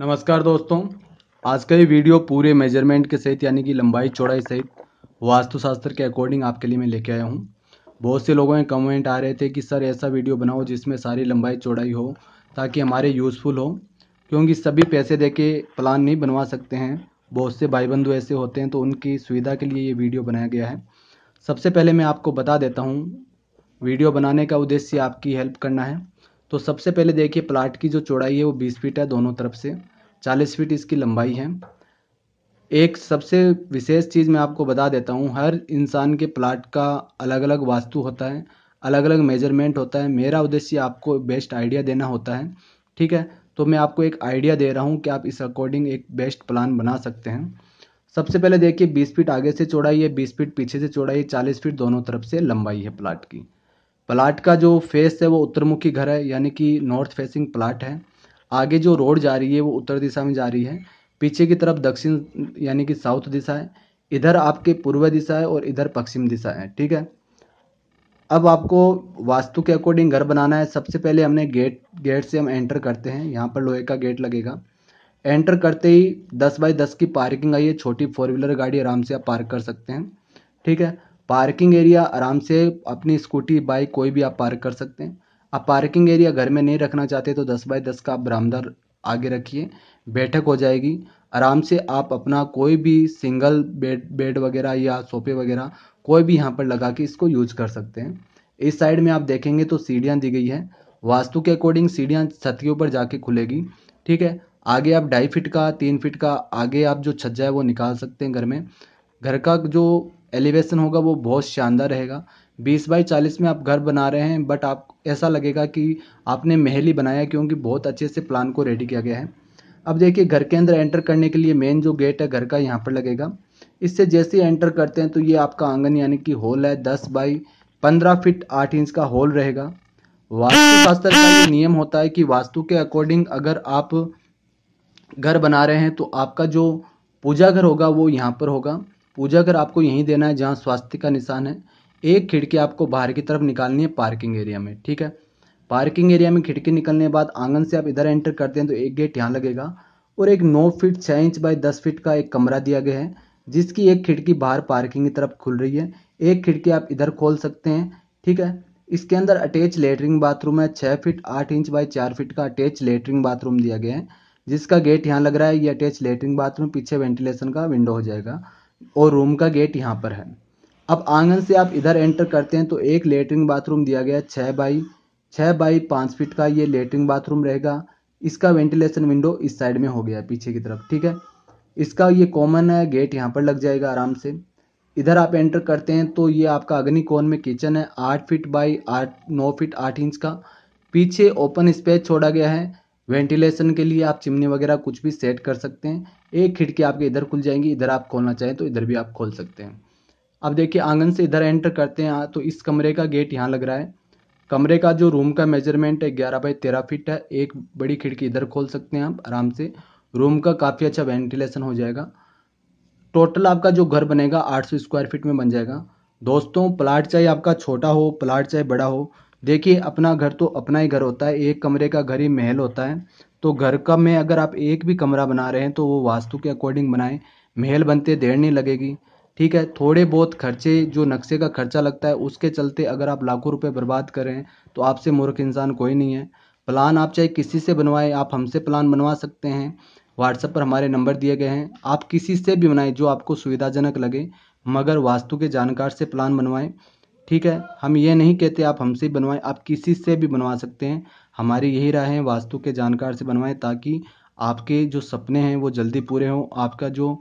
नमस्कार दोस्तों आज का ये वीडियो पूरे मेजरमेंट के सहित यानी कि लंबाई चौड़ाई सहित वास्तुशास्त्र के अकॉर्डिंग आपके लिए मैं लेके आया हूँ बहुत से लोगों के कमेंट आ रहे थे कि सर ऐसा वीडियो बनाओ जिसमें सारी लंबाई चौड़ाई हो ताकि हमारे यूज़फुल हो क्योंकि सभी पैसे दे के प्लान नहीं बनवा सकते हैं बहुत से भाई बंधु ऐसे होते हैं तो उनकी सुविधा के लिए ये वीडियो बनाया गया है सबसे पहले मैं आपको बता देता हूँ वीडियो बनाने का उद्देश्य आपकी हेल्प करना है तो सबसे पहले देखिए प्लाट की जो चौड़ाई है वो बीस फीट है दोनों तरफ से चालीस फीट इसकी लंबाई है एक सबसे विशेष चीज़ मैं आपको बता देता हूँ हर इंसान के प्लाट का अलग अलग वास्तु होता है अलग अलग मेजरमेंट होता है मेरा उद्देश्य आपको बेस्ट आइडिया देना होता है ठीक है तो मैं आपको एक आइडिया दे रहा हूँ कि आप इस अकॉर्डिंग एक बेस्ट प्लान बना सकते हैं सबसे पहले देखिए 20 फीट आगे से चौड़ाई है 20 फीट पीछे से चौड़ाई है 40 फीट दोनों तरफ से लंबाई है प्लाट की प्लाट का जो फेस है वो उत्तरमुखी घर है यानी कि नॉर्थ फेसिंग प्लाट है आगे जो रोड जा रही है वो उत्तर दिशा में जा रही है पीछे की तरफ दक्षिण यानी कि साउथ दिशा है इधर आपके पूर्व दिशा है और इधर पश्चिम दिशा है ठीक है अब आपको वास्तु के अकॉर्डिंग घर बनाना है सबसे पहले हमने गेट गेट से हम एंटर करते हैं यहाँ पर लोहे का गेट लगेगा एंटर करते ही दस बाई दस की पार्किंग आई है छोटी फोर व्हीलर गाड़ी आराम से आप पार्क कर सकते हैं ठीक है पार्किंग एरिया आराम से अपनी स्कूटी बाइक कोई भी आप पार्क कर सकते हैं आप पार्किंग एरिया घर में नहीं रखना चाहते तो दस बाय दस का आप बरामदा आगे रखिए बैठक हो जाएगी आराम से आप अपना कोई भी सिंगल बेड बेड वगैरह या सोफे वगैरह कोई भी यहाँ पर लगा के इसको यूज कर सकते हैं इस साइड में आप देखेंगे तो सीढ़ियाँ दी गई है वास्तु के अकॉर्डिंग सीढ़ियाँ छत के ऊपर जाके खुलेगी ठीक है आगे आप ढाई फिट का तीन फिट का आगे आप जो छज्जा है वो निकाल सकते हैं घर में घर का जो एलिवेशन होगा वो बहुत शानदार रहेगा बीस बाई चालीस में आप घर बना रहे हैं बट आप ऐसा लगेगा कि आपने महल ही बनाया क्योंकि बहुत अच्छे से प्लान को रेडी किया गया है अब देखिए घर के अंदर एंटर करने के लिए मेन जो गेट है घर का यहाँ पर लगेगा इससे जैसे एंटर करते हैं तो ये आपका आंगन यानी कि हॉल है दस बाई पंद्रह फिट आठ इंच का हॉल रहेगा वास्तुशास्त्र का ये नियम होता है कि वास्तु के अकॉर्डिंग अगर आप घर बना रहे हैं तो आपका जो पूजा घर होगा वो यहाँ पर होगा पूजा कर आपको यहीं देना है जहाँ स्वास्थ्य का निशान है एक खिड़की आपको बाहर की तरफ निकालनी है पार्किंग एरिया में ठीक है पार्किंग एरिया में खिड़की निकलने के बाद आंगन से आप इधर एंटर करते हैं तो एक गेट यहाँ लगेगा और एक नौ फीट छः इंच बाई दस फीट का एक कमरा दिया गया है जिसकी एक खिड़की बाहर पार्किंग की तरफ खुल रही है एक खिड़की आप इधर खोल सकते हैं ठीक है इसके अंदर अटैच लेटरिन बाथरूम है छः फिट आठ इंच बाई चार फिट का अटैच लेटरिन बाथरूम दिया गया है जिसका गेट यहाँ लग रहा है ये अटैच लेटरिन बाथरूम पीछे वेंटिलेशन का विंडो हो जाएगा और रूम का गेट यहाँ पर है अब आंगन से आप इधर एंटर करते हैं तो एक लेटरिन बाथरूम दिया गया छः बाई छः बाई पाँच फीट का ये लेटरिन बाथरूम रहेगा इसका वेंटिलेशन विंडो इस साइड में हो गया पीछे की तरफ ठीक है इसका ये कॉमन है गेट यहाँ पर लग जाएगा आराम से इधर आप एंटर करते हैं तो ये आपका अग्नि में किचन है आठ फीट बाई आठ नौ फीट आठ इंच का पीछे ओपन स्पेस छोड़ा गया है वेंटिलेशन के लिए आप चिमनी वगैरह कुछ भी सेट कर सकते हैं एक खिड़की आपके इधर खुल जाएंगी इधर आप खोलना चाहें तो इधर भी आप खोल सकते हैं अब देखिए आंगन से इधर एंटर करते हैं हाँ, तो इस कमरे का गेट यहाँ लग रहा है कमरे का जो रूम का मेजरमेंट है ग्यारह बाई तेरह फिट है एक बड़ी खिड़की इधर खोल सकते हैं आप आराम से रूम का काफ़ी अच्छा वेंटिलेशन हो जाएगा टोटल आपका जो घर बनेगा आठ स्क्वायर फीट में बन जाएगा दोस्तों प्लाट चाहे आपका छोटा हो प्लाट चाहे बड़ा हो देखिए अपना घर तो अपना ही घर होता है एक कमरे का घर ही महल होता है तो घर का में अगर आप एक भी कमरा बना रहे हैं तो वो वास्तु के अकॉर्डिंग बनाएं महल बनते देर नहीं लगेगी ठीक है थोड़े बहुत खर्चे जो नक्शे का खर्चा लगता है उसके चलते अगर आप लाखों रुपए बर्बाद करें तो आपसे मूर्ख इंसान कोई नहीं है प्लान आप चाहे किसी से बनवाएं आप हमसे प्लान बनवा सकते हैं व्हाट्सएप पर हमारे नंबर दिए गए हैं आप किसी से भी बनाएं जो आपको सुविधाजनक लगे मगर वास्तु के जानकार से प्लान बनवाएं ठीक है हम ये नहीं कहते आप हमसे बनवाएं आप किसी से भी बनवा सकते हैं हमारी यही राय है वास्तु के जानकार से बनवाएं ताकि आपके जो सपने हैं वो जल्दी पूरे हों आपका जो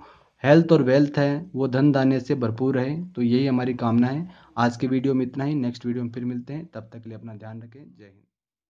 हेल्थ और वेल्थ है वो धन दाने से भरपूर रहे तो यही हमारी कामना है आज के वीडियो में इतना ही नेक्स्ट वीडियो में फिर मिलते हैं तब तक के लिए अपना ध्यान रखें जय हिंद